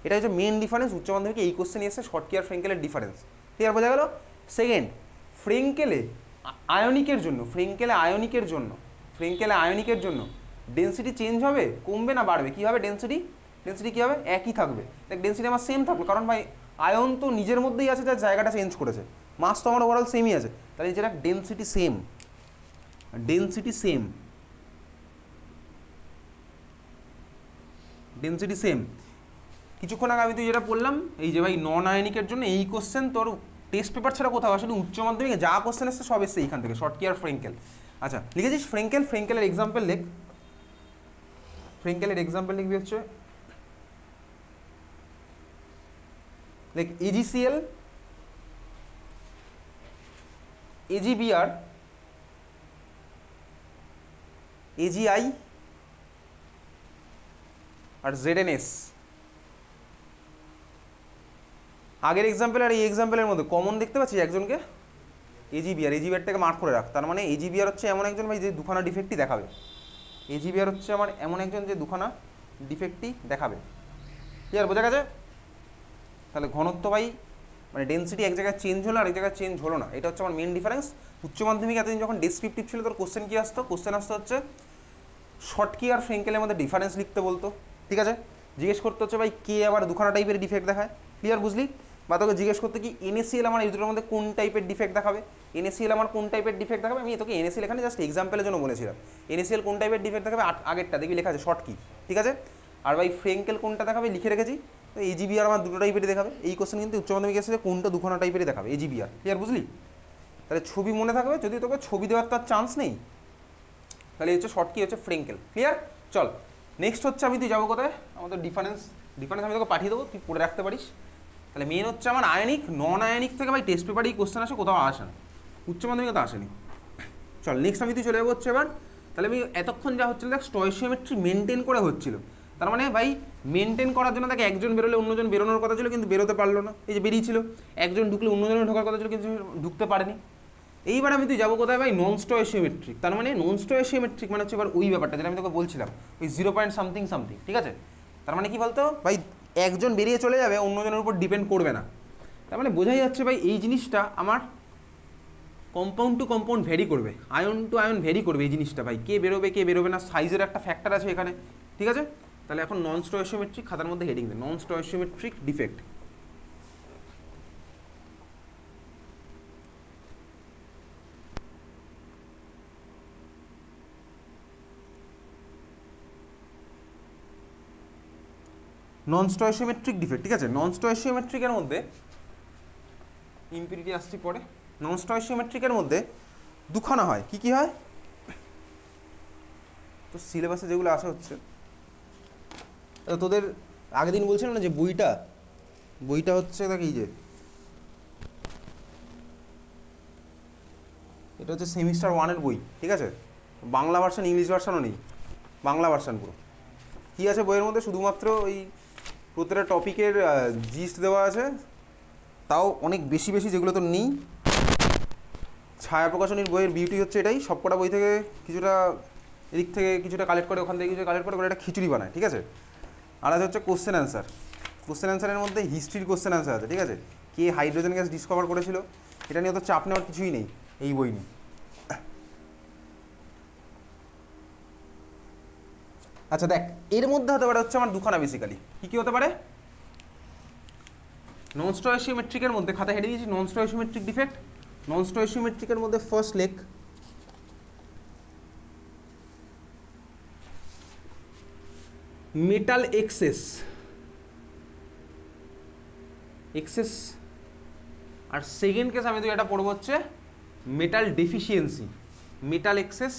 [SPEAKER 1] এটা হচ্ছে মেন ডিফারেন্স উচ্চ মাধ্যমিকে এই কোশ্চেন এসে শর্ট কেয়ার ফ্রেঙ্কেলের ডিফারেন্স ক্লিয়ার বোঝা গেল সেকেন্ড ফ্রেঙ্কেলে আয়নিকের জন্য ফ্রেঙ্কেলে আয়নিকের জন্য ফ্রেঙ্কেলে আয়নিকের জন্য ডেন্সিটি চেঞ্জ হবে কমবে না বাড়বে কী হবে ডেন্সিটি ডেন্সিটি কী হবে একই থাকবে দেখ ডেন্সিটি আমার সেম থাকবে কারণ ভাই আয়ন তো নিজের মধ্যেই আছে যার জায়গাটা চেঞ্জ করেছে মাস তো আমার ওভারঅল সেমই আছে তাহলে যেটা density same density same density same কিছুক্ষণ আগে আমি তুই যেটা বললাম এই যে ভাই নন আয়নিকের জন্য এই কোশ্চেন তোর টেস্ট পেপার ছাড়া কোথাও আসলে উচ্চ মাধ্যমিকে যা কোশ্চেন আসছে সব এসছে এইখান থেকে শর্ট কেয়ার ফ্রেঙ্কেল আচ্ছা লিখেছিস ফ্রেঙ্কেল ফ্রেঙ্কেলের এক্সাম্পল লেখ ফ্রেঙ্কেলের এক্সাম্পল লিখবি হচ্ছে দেখ এজিসিএল এজিবিআর এজিআই আর জেড এন এস আগের এক্সাম্পল আর এই এক্সাম্পলের মধ্যে কমন দেখতে পাচ্ছি একজনকে এজিবিআর এজিবিআরটাকে মার্ক করে রাখ তার মানে এজিবিআর হচ্ছে এমন একজন ভাই যে দুখানা ডিফেক্টই দেখাবে এজিবিআর হচ্ছে আমার এমন একজন যে দুখানা ডিফেক্টই দেখাবে ক্লিয়ার বোঝা গেছে তাহলে ঘনত্ব ভাই মানে ডেন্সিটি এক জায়গায় চেঞ্জ হলো আর এক জায়গায় চেঞ্জ হলো না এটা হচ্ছে আমার মেন ডিফারেন্স উচ্চ মাধ্যমিক এতদিন যখন ডেসক্রিপটিভ ছিল তোর কোশ্চেন কী আসতো কোশ্চেন আসতো হচ্ছে শর্ট কি আর ফ্রেঙ্কেলের মধ্যে ডিফারেন্স লিখতে বলতো ঠিক আছে জিজ্ঞেস করতে হচ্ছে ভাই কে আবার দুখানা টাইপের ডিফেক্ট দেখায় ক্লিয়ার বুঝলি বা তোকে জিজ্ঞেস করতে কি এনএসিএল আমার এই দুটোর মধ্যে কোন টাইপের ডিফেক্ট দেখাবে এনএসিএল আমার কোন টাইপের ডিফেক্ট দেখাবে আমি তোকে এনএসিএল এখানে জাস্ট এক্সাম্পলের জন্য বলেছিলাম এনএসিএল কোন টাইপের ডিফেক্ট দেখাবে আগেরটা দেখবি লেখা আছে শর্ট কি ঠিক আছে আর ভাই ফ্রেঙ্কেল কোনটা দেখাবে লিখে রেখেছি তো এজিবি আর আমার দুটো টাইপেরই দেখাবে এই কোশ্চেন কিন্তু উচ্চ মাধ্যমিক এসেছে কোনটা দুখানা টাইপেরই দেখাবে এজিবিআর আর ক্লিয়ার বুঝলি তাহলে ছবি মনে থাকবে যদি তোকে ছবি দেওয়ার তার চান্স নেই তাহলে হচ্ছে শর্ট কি হচ্ছে ফ্রেঙ্কেল ক্লিয়ার চল নেক্সট হচ্ছে আমি তুই যাবো কোথায় আমাদের ডিফারেন্স ডিফারেন্স আমি তোকে পাঠিয়ে দেবো তুই পড়ে রাখতে পারিস তাহলে মেন হচ্ছে আমার আয়নিক নন আয়নিক থেকে ভাই টেস্ট পেপারে এই কোশ্চেন আসে কোথাও আসে না উচ্চ মাধ্যমিকে তো আসেনি চল নেক্সট আমি তুই চলে যাবো হচ্ছে এবার তাহলে আমি এতক্ষণ যা হচ্ছিল দেখ স্টয়সিওমেট্রি মেনটেন করে হচ্ছিল তার মানে ভাই মেনটেন করার জন্য দেখ একজন বেরোলে অন্যজন বেরোনোর কথা ছিল কিন্তু বেরোতে পারলো না এই যে বেরিয়েছিল একজন ঢুকলে অন্যজনের ঢোকার কথা ছিল কিন্তু ঢুকতে পারেনি এইবার আমি তুই যাবো কোথায় ভাই নন এসিওমেট্রিক তার মানে নন এসিওমেট্রিক মানে হচ্ছে এবার ওই ব্যাপারটা যেটা আমি তোকে বলছিলাম ওই জিরো পয়েন্ট সামথিং সামথিং ঠিক আছে তার মানে কি বলতো ভাই একজন বেরিয়ে চলে যাবে অন্যজনের উপর ডিপেন্ড করবে না তার মানে বোঝাই যাচ্ছে ভাই এই জিনিসটা আমার কম্পাউন্ড টু কম্পাউন্ড ভ্যারি করবে আয়ন টু আয়ন ভ্যারি করবে এই জিনিসটা ভাই কে বেরোবে কে বেরোবে না সাইজের একটা ফ্যাক্টর আছে এখানে ঠিক আছে তাহলে এখন নন এসিওমেট্রিক খাতার মধ্যে হেডিং দেয় নন এসিওমেট্রিক ডিফেক্ট নন স্টয়সিওমেট্রিক ডিফেক্ট ঠিক আছে নন স্টয়সিওমেট্রিকের মধ্যে ইম্পিউরিটি আসছি পরে নন স্টয়সিওমেট্রিকের মধ্যে দুখানা হয় কি কি হয় তো সিলেবাসে যেগুলো আসা হচ্ছে তোদের আগের দিন বলছিলাম না যে বইটা বইটা হচ্ছে দেখ এই যে এটা হচ্ছে সেমিস্টার ওয়ানের বই ঠিক আছে বাংলা ভার্সান ইংলিশ ভার্সানও নেই বাংলা ভার্সান পুরো কী আছে বইয়ের মধ্যে শুধুমাত্র ওই প্রতিটা টপিকের জিস্ট দেওয়া আছে তাও অনেক বেশি বেশি যেগুলো তো নেই ছায়া প্রকাশনীর বইয়ের বিউটি হচ্ছে এটাই সবকটা বই থেকে কিছুটা এদিক থেকে কিছুটা কালেক্ট করে ওখান থেকে কিছু কালেক্ট করে একটা খিচুড়ি বানায় ঠিক আছে আর আছে হচ্ছে কোশ্চেন অ্যান্সার কোশ্চেন অ্যান্সারের মধ্যে হিস্ট্রির কোশ্চেন অ্যান্সার আছে ঠিক আছে কে হাইড্রোজেন গ্যাস ডিসকভার করেছিল এটা নিয়ে তো চাপ নেওয়ার কিছুই নেই এই বই নিয়ে আচ্ছা দেখ এর মধ্যে হতে পারে হচ্ছে আমার দুখানা বেসিক্যালি কী কী হতে পারে নন স্টোয়েসিমেট্রিকের মধ্যে খাতা হেঁটে দিয়েছি নন স্টোয়েসিমেট্রিক ডিফেক্ট নন স্টোয়েসিমেট্রিকের মধ্যে ফার্স্ট লেগ মেটাল এক্সেস এক্সেস আর সেকেন্ড কেস আমি তো এটা পড়বো হচ্ছে metal deficiency metal excess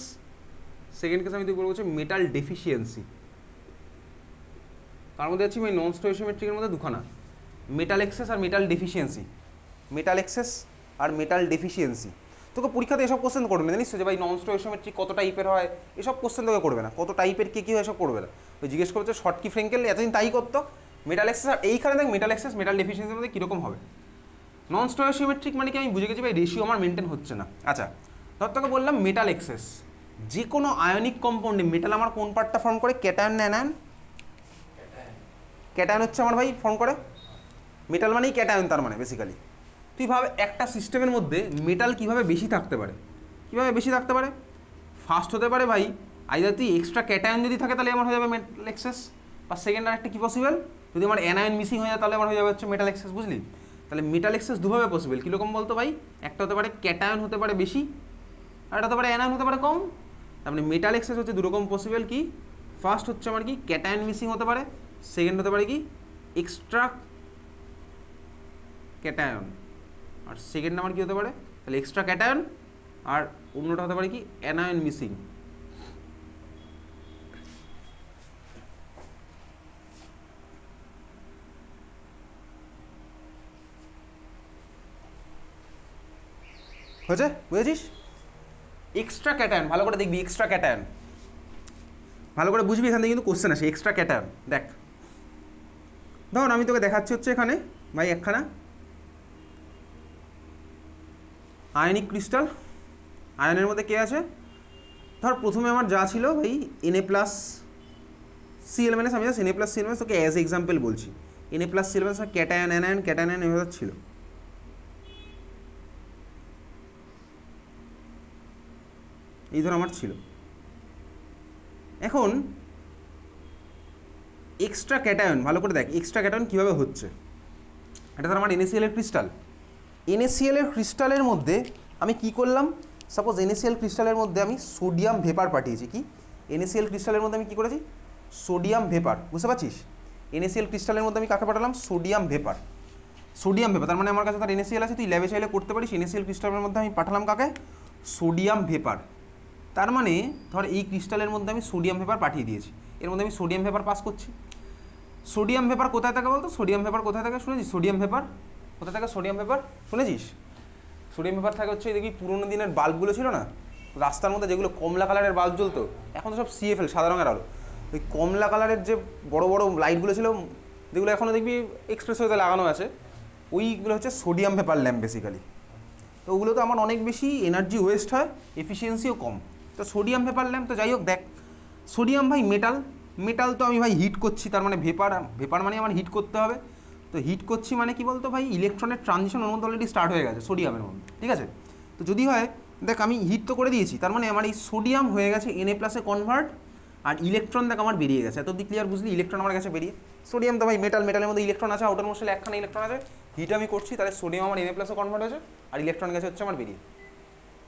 [SPEAKER 1] second case আমি দেখবো হচ্ছে মেটাল ডেফিসিয়েন্সি তার মধ্যে আছি ওই নন স্টোইসিমেট্রিকের মধ্যে দুখানা মেটাল এক্সেস আর মেটাল ডেফিসিয়েন্সি মেটাল এক্সেস আর মেটাল ডেফিসিয়েন্সি তোকে পরীক্ষাতে এসব কোশ্চেন করবে না জানিস যে ভাই নন স্টোইসিমেট্রিক কত টাইপের হয় এসব কোশ্চেন তোকে করবে না কত টাইপের কী কী হয় এসব করবে না ওই জিজ্ঞেস করছে শর্ট কি ফ্রেঙ্কেল এতদিন তাই করতো মেটাল এক্সেস আর এইখানে দেখ মেটাল এক্সেস মেটাল ডেফিসিয়েন্সির মধ্যে কীরকম হবে নন স্টোইসিমেট্রিক মানে কি আমি বুঝে গেছি ভাই রেশিও আমার মেনটেন হচ্ছে না আচ্ছা ধর তোকে বললাম মেটাল এক্সেস যে কোনো আয়নিক কম্পাউন্ডে মেটাল আমার কোন পার্টটা ফর্ম করে ক্যাটায়ন ন্যানায়ন ক্যাটায়ন হচ্ছে আমার ভাই ফর্ম করে মেটাল মানেই ক্যাটায়ন তার মানে বেসিক্যালি তুই ভাবে একটা সিস্টেমের মধ্যে মেটাল কিভাবে বেশি থাকতে পারে কিভাবে বেশি থাকতে পারে ফার্স্ট হতে পারে ভাই আইদার তুই এক্সট্রা ক্যাটায়ন যদি থাকে তাহলে আমার হয়ে যাবে মেটাল এক্সেস বা সেকেন্ড আর একটা কী পসিবল যদি আমার অ্যানায়ন মিসিং হয়ে যায় তাহলে আমার হয়ে যাবে হচ্ছে মেটাল এক্সেস বুঝলি তাহলে মেটাল এক্সেস দুভাবে পসিবল কীরকম বলতো ভাই একটা হতে পারে ক্যাটায়ন হতে পারে বেশি আর একটা হতে পারে অ্যানায়ন হতে পারে কম তারপরে মেটাল এক্সচেঞ্জ হচ্ছে দুরকম পসিবল কি ফার্স্ট হচ্ছে আমার কি ক্যাটায়ন মিসিং হতে পারে সেকেন্ড হতে পারে কি এক্সট্রা ক্যাটায়ন আর সেকেন্ড আমার কি হতে পারে তাহলে এক্সট্রা ক্যাটায়ন আর অন্যটা হতে পারে কি অ্যানায়ন মিসিং হয়েছে বুঝেছিস এক্সট্রা ক্যাটায়ন ভালো করে দেখবি এক্সট্রা ক্যাটায়ন ভালো করে বুঝবি এখান থেকে কিন্তু কোশ্চেন আসে এক্সট্রা ক্যাটায়ন দেখ ধর আমি তোকে দেখাচ্ছি হচ্ছে এখানে ভাই একখানা আয়নিক ক্রিস্টাল আয়নের মধ্যে কে আছে ধর প্রথমে আমার যা ছিল ভাই এনএ প্লাস সিএল মাইনাস আমি জাস্ট এনএ প্লাস সিএল তোকে অ্যাজ এক্সাম্পল বলছি NA plus CL minus cation anion cation এভাবে ছিল এই ধর আমার ছিল এখন এক্সট্রা ক্যাটায়ন ভালো করে দেখ এক্সট্রা ক্যাটায়ন কীভাবে হচ্ছে এটা ধর আমার এনএসিএলের ক্রিস্টাল এনএসিএলের ক্রিস্টালের মধ্যে আমি কি করলাম সাপোজ এনএসিএল ক্রিস্টালের মধ্যে আমি সোডিয়াম ভেপার পাঠিয়েছি কি এনএসিএল ক্রিস্টালের মধ্যে আমি কী করেছি সোডিয়াম ভেপার বুঝতে পারছিস এনএসিএল ক্রিস্টালের মধ্যে আমি কাকে পাঠালাম সোডিয়াম ভেপার সোডিয়াম ভেপার তার মানে আমার কাছে তার এনএসিএল আছে তুই ল্যাবে চাইলে করতে পারিস এনএসিএল ক্রিস্টালের মধ্যে আমি পাঠালাম কাকে সোডিয়াম ভেপার তার মানে ধর এই ক্রিস্টালের মধ্যে আমি সোডিয়াম পেপার পাঠিয়ে দিয়েছি এর মধ্যে আমি সোডিয়াম পেপার পাস করছি সোডিয়াম পেপার কোথায় থাকে বলতো সোডিয়াম পেপার কোথায় থাকে শুনেছিস সোডিয়াম পেপার কোথায় থাকে সোডিয়াম পেপার শুনেছিস সোডিয়াম পেপার থাকে হচ্ছে দেখি পুরোনো দিনের বাল্বগুলো ছিল না রাস্তার মধ্যে যেগুলো কমলা কালারের বাল্ব জ্বলতো এখন তো সব সিএফএল সাদা রঙের আলো ওই কমলা কালারের যে বড় বড় লাইটগুলো ছিল যেগুলো এখনও দেখবি এক্সপ্রেস হয়ে লাগানো আছে ওইগুলো হচ্ছে সোডিয়াম পেপার ল্যাম্প বেসিক্যালি তো ওগুলো তো আমার অনেক বেশি এনার্জি ওয়েস্ট হয় এফিসিয়েন্সিও কম তো সোডিয়াম ভেপার ল্যাম্প তো যাই হোক দেখ সোডিয়াম ভাই মেটাল মেটাল তো আমি ভাই হিট করছি তার মানে ভেপার ভেপার মানে আমার হিট করতে হবে তো হিট করছি মানে কি বলতো ভাই ইলেকট্রনের ট্রানজিশন ওর মধ্যে অলরেডি স্টার্ট হয়ে গেছে সোডিয়ামের মধ্যে ঠিক আছে তো যদি হয় দেখ আমি হিট তো করে দিয়েছি তার মানে আমার এই সোডিয়াম হয়ে গেছে এনএ প্লাসে কনভার্ট আর ইলেকট্রন দেখ আমার বেরিয়ে গেছে এত ক্লিয়ার বুঝলি ইলেকট্রন আমার কাছে বেরিয়ে সোডিয়াম তো ভাই মেটাল মেটালের মধ্যে ইলেকট্রন আছে আউটার মোশালে একখানা ইলেকট্রন আছে হিট আমি করছি তাহলে সোডিয়াম আমার এনএ প্লাসে কনভার্ট হয়েছে আর ইলেকট্রন গেছে হচ্ছে আমার বেরিয়ে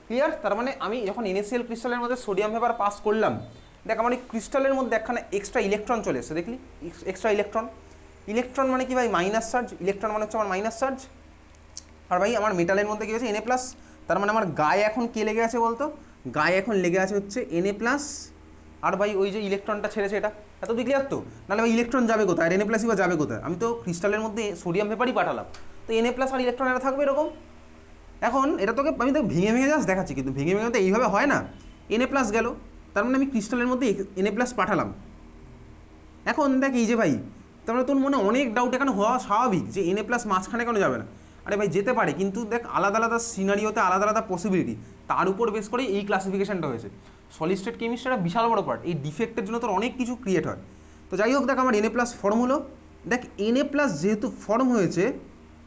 [SPEAKER 1] ক্লিয়ার তার মানে আমি যখন ইনিশিয়াল ক্রিস্টালের মধ্যে সোডিয়াম ভেপার পাস করলাম দেখ আমার এই ক্রিস্টালের মধ্যে একখানে এক্সট্রা ইলেকট্রন চলে এসেছে দেখলি এক্সট্রা ইলেকট্রন ইলেকট্রন মানে কি ভাই মাইনাস চার্জ ইলেকট্রন মানে হচ্ছে আমার মাইনাস চার্জ আর ভাই আমার মেটালের মধ্যে কী হয়েছে এনএ প্লাস তার মানে আমার গায়ে এখন কে লেগে আছে বলতো গায়ে এখন লেগে আছে হচ্ছে এনএ প্লাস আর ভাই ওই যে ইলেকট্রনটা ছেড়েছে এটা এত ক্লিয়ার তো নাহলে ভাই ইলেকট্রন যাবে কোথায় আর এনএ প্লাসই বা যাবে কোথায় আমি তো ক্রিস্টালের মধ্যে সোডিয়াম পেপারই পাঠালাম তো এনএ প্লাস আর ইলেকট্রন এটা থাকবে এরকম এখন এটা তোকে আমি দেখ ভেঙে ভেঙে জাস্ট দেখাচ্ছি কিন্তু ভেঙে ভেঙে তো এইভাবে হয় না এন এ প্লাস গেল তার মানে আমি ক্রিস্টালের মধ্যে এন এ প্লাস পাঠালাম এখন দেখ এই যে ভাই তার মানে তোর মনে অনেক ডাউট এখানে হওয়া স্বাভাবিক যে এন এ প্লাস মাঝখানে কেন যাবে না আরে ভাই যেতে পারে কিন্তু দেখ আলাদা আলাদা সিনারিওতে আলাদা আলাদা পসিবিলিটি তার উপর বেশ করে এই ক্লাসিফিকেশনটা হয়েছে সলিড স্টেট কেমিস্ট্রিটা বিশাল বড় পার্ট এই ডিফেক্টের জন্য তোর অনেক কিছু ক্রিয়েট হয় তো যাই হোক দেখ আমার এন এ প্লাস ফর্ম হলো দেখ এন এ প্লাস যেহেতু ফর্ম হয়েছে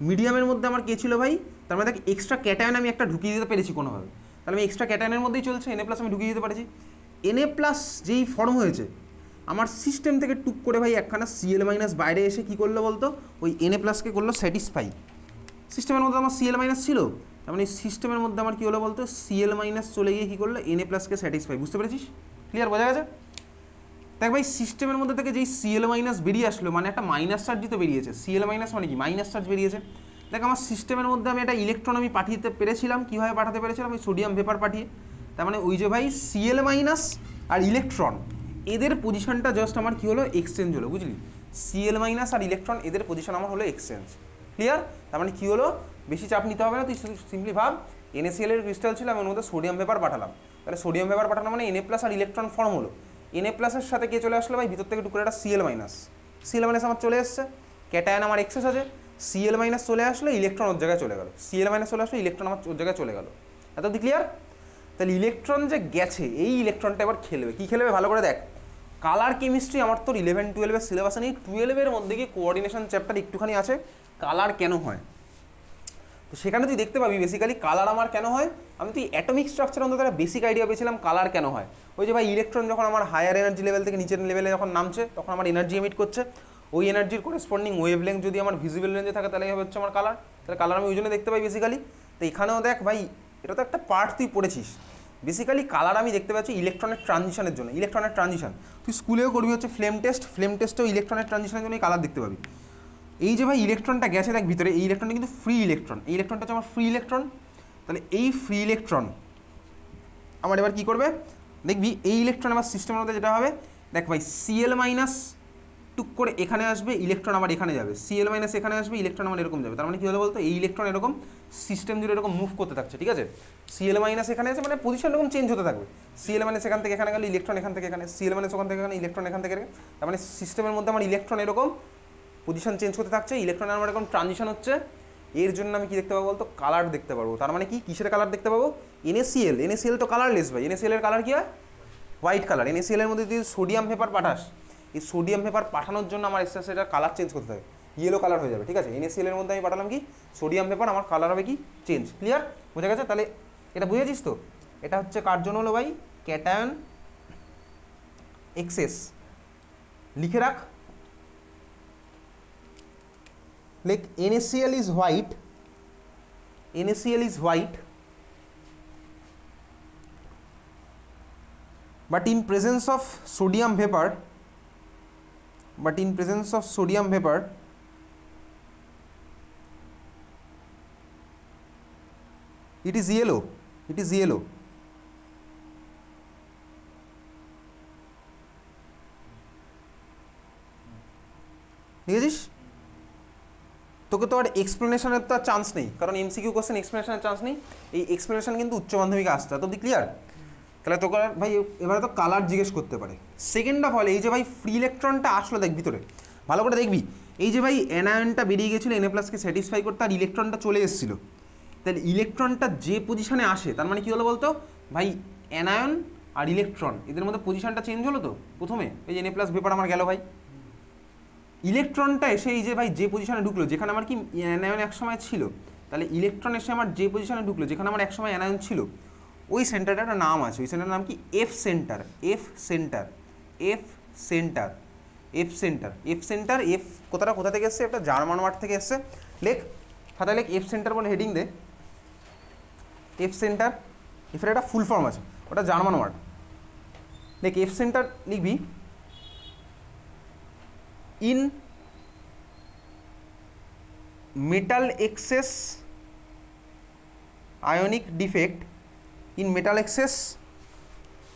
[SPEAKER 1] মিডিয়ামের মধ্যে আমার কে ছিল ভাই তার মানে দেখ এক্সট্রা ক্যাটায়ন আমি একটা ঢুকিয়ে দিতে পেরেছি কোনোভাবে তাহলে আমি এক্সট্রা ক্যাটায়নের মধ্যেই চলছে এনএ প্লাস আমি ঢুকিয়ে দিতে পারছি এনএ প্লাস যেই ফর্ম হয়েছে আমার সিস্টেম থেকে টুক করে ভাই একখানা সিএল মাইনাস বাইরে এসে কি করলো বলতো ওই এনএ প্লাসকে করলো স্যাটিসফাই সিস্টেমের মধ্যে আমার সিএল মাইনাস ছিল তার মানে সিস্টেমের মধ্যে আমার কী হলো বলতো সিএল মাইনাস চলে গিয়ে কী করলো এনএ প্লাসকে স্যাটিসফাই বুঝতে পেরেছিস ক্লিয়ার বোঝা গেছে দেখ ভাই সিস্টেমের মধ্যে থেকে যেই সিএল মাইনাস বেরিয়ে আসলো মানে একটা মাইনাস চার্জই তো বেরিয়েছে সিএল মাইনাস মানে কি মাইনাস চার্জ বেরিয়েছে দেখ আমার সিস্টেমের মধ্যে আমি একটা ইলেকট্রন আমি পাঠিয়ে পেরেছিলাম কীভাবে পাঠাতে পেরেছিলাম ওই সোডিয়াম পেপার পাঠিয়ে তার মানে ওই যে ভাই সিএল মাইনাস আর ইলেকট্রন এদের পজিশনটা জাস্ট আমার কী হলো এক্সচেঞ্জ হলো বুঝলি সিএল মাইনাস আর ইলেকট্রন এদের পজিশন আমার হলো এক্সচেঞ্জ ক্লিয়ার তার মানে কী হলো বেশি চাপ নিতে হবে না তুই সিম্পলি ভাব এনএসিএল এর ক্রিস্টাল ছিল আমি ওর মধ্যে সোডিয়াম পেপার পাঠালাম তাহলে সোডিয়াম পেপার পাঠানো মানে এনএ প্লাস আর ইলেকট্রন ফর্ম হলো এন এ প্লাসের সাথে কে চলে আসলো ভাই ভিতর থেকে টুকরো একটা সিএল মাইনাস সিএল মাইনাস আমার চলে এসছে ক্যাটায়ন আমার এক্সেস আছে সিএল মাইনাস চলে আসলো ইলেকট্রন ওর জায়গায় চলে গেল সিএল মাইনাস চলে আসলে ইলেকট্রন আমার ওর জায়গায় চলে গেল এত দি ক্লিয়ার তাহলে ইলেকট্রন যে গেছে এই ইলেকট্রনটা এবার খেলবে কী খেলবে ভালো করে দেখ কালার কেমিস্ট্রি আমার তোর ইলেভেন টুয়েলভের সিলেবাসে নেই টুয়েলভের মধ্যে কি কোঅর্ডিনেশন চ্যাপ্টার একটুখানি আছে কালার কেন হয় তো সেখানে তুই দেখতে পাবি বেসিক্যালি কালার আমার কেন হয় আমি তুই অ্যাটমিক স্ট্রাকচার অন্তত একটা বেসিক আইডিয়া পেয়েছিলাম কালার কেন হয় ওই যে ভাই ইলেকট্রন যখন আমার হায়ার এনার্জি লেভেল থেকে নিচের লেভেলে যখন নামছে তখন আমার এনার্জি এমিট করছে ওই এনার্জির করেসপন্ডিং ওয়েভলেন্থ যদি আমার ভিজিবল রেঞ্জে থাকে তাহলে হচ্ছে আমার কালার তাহলে কালার আমি ওই জন্য দেখতে পাই বেসিক্যালি তো এখানেও দেখ ভাই এটা তো একটা পার্ট তুই পড়েছিস বেসিক্যালি কালার আমি দেখতে পাচ্ছি ইলেকট্রনের ট্রানজিশনের জন্য ইলেকট্রনের ট্রানজিশন তুই স্কুলেও করবি হচ্ছে ফ্লেম টেস্ট ফ্লেম টেস্টেও ইলেকট্রনের ট্রানজিশনের জন্য কালার দেখতে পাবি এই যে ভাই ইলেকট্রনটা গেছে দেখ ভিতরে এই ইলেকট্রনটা কিন্তু ফ্রি ইলেকট্রন এই ইলেকট্রনটা হচ্ছে আমার ফ্রি ইলেকট্রন তাহলে এই ফ্রি ইলেকট্রন আমার এবার কি করবে দেখবি এই ইলেকট্রন আমার সিস্টেমের মধ্যে যেটা হবে দেখ ভাই সিএল মাইনাস টুক করে এখানে আসবে ইলেকট্রন আমার এখানে যাবে সিএল মাইনাস এখানে আসবে ইলেকট্রন আমার এরকম যাবে তার মানে কি হলো বলতো এই ইলেকট্রন এরকম সিস্টেম জুড়ে এরকম মুভ করতে থাকছে ঠিক আছে সিএল মাইনাস এখানে আছে মানে পজিশন এরকম চেঞ্জ হতে থাকবে সিএল মাইনাস এখান থেকে এখানে গেলে ইলেকট্রন এখান থেকে এখানে সিএল মাইনাস ওখান থেকে এখানে ইলেকট্রন এখান থেকে তার মানে সিস্টেমের মধ্যে আমার ইলেকট্রন এরকম পজিশন চেঞ্জ করতে থাকছে ইলেকট্রন আমার এখন ট্রানজিশন হচ্ছে এর জন্য আমি কি দেখতে পাবো বলতো কালার দেখতে পারবো তার মানে কি কিসের কালার দেখতে পাবো এনএসিএল এনএসিএল তো কালারলেস ভাই এনএসিএল এর কালার কি হয় হোয়াইট কালার এনএসিএল এর মধ্যে যদি সোডিয়াম পেপার পাঠাস এই সোডিয়াম পেপার পাঠানোর জন্য আমার আস্তে এটা কালার চেঞ্জ করতে হবে ইয়েলো কালার হয়ে যাবে ঠিক আছে এনএসিএল এর মধ্যে আমি পাঠালাম কি সোডিয়াম পেপার আমার কালার হবে কি চেঞ্জ ক্লিয়ার বুঝে গেছে তাহলে এটা বুঝেছিস তো এটা হচ্ছে কার জন্য হলো ভাই ক্যাটায়ন এক্সেস লিখে রাখ like NaCl is white NaCl is white but in presence of sodium vapor but in presence of sodium vapor it is yellow it is yellow ठीक है जी তোকে তো আর এক্সপ্লেনেশনের তো চান্স নেই কারণ এমসিকিউ কোশ্চেন এক্সপ্লেনেশনের চান্স নেই এই এক্সপ্লেনেশন কিন্তু উচ্চ মাধ্যমিকে আসতে তো তুই ক্লিয়ার তাহলে তোকে ভাই এবারে তো কালার জিজ্ঞেস করতে পারে সেকেন্ড অফ অল এই যে ভাই ফ্রি ইলেকট্রনটা আসলো দেখ ভিতরে ভালো করে দেখবি এই যে ভাই অ্যানায়নটা বেরিয়ে গেছিলো এনএ প্লাসকে স্যাটিসফাই করতে আর ইলেকট্রনটা চলে এসেছিলো তাহলে ইলেকট্রনটা যে পজিশানে আসে তার মানে কী হলো বলতো ভাই অ্যানায়ন আর ইলেকট্রন এদের মধ্যে পজিশানটা চেঞ্জ হলো তো প্রথমে এই এনএ প্লাস ব্যাপার আমার গেল ভাই ইলেকট্রনটা এসে এই যে ভাই যে পজিশনে ঢুকলো যেখানে আমার কি অ্যানায়ন এক সময় ছিল তাহলে ইলেকট্রন এসে আমার যে পজিশনে ঢুকলো যেখানে আমার এক সময় অ্যানায়ন ছিল ওই সেন্টারটার একটা নাম আছে ওই সেন্টারের নাম কি F centre F centre F centre F centre F centre F কোথাটা কোথা থেকে এসছে একটা জার্মান ওয়ার্ড থেকে এসছে লেখ খাতায় লেখ এফ সেন্টার বলে হেডিং দে এফ সেন্টার এফের একটা ফুল ফর্ম আছে ওটা জার্মান ওয়ার্ড লেখ এফ সেন্টার লিখবি in metal excess ionic defect in metal access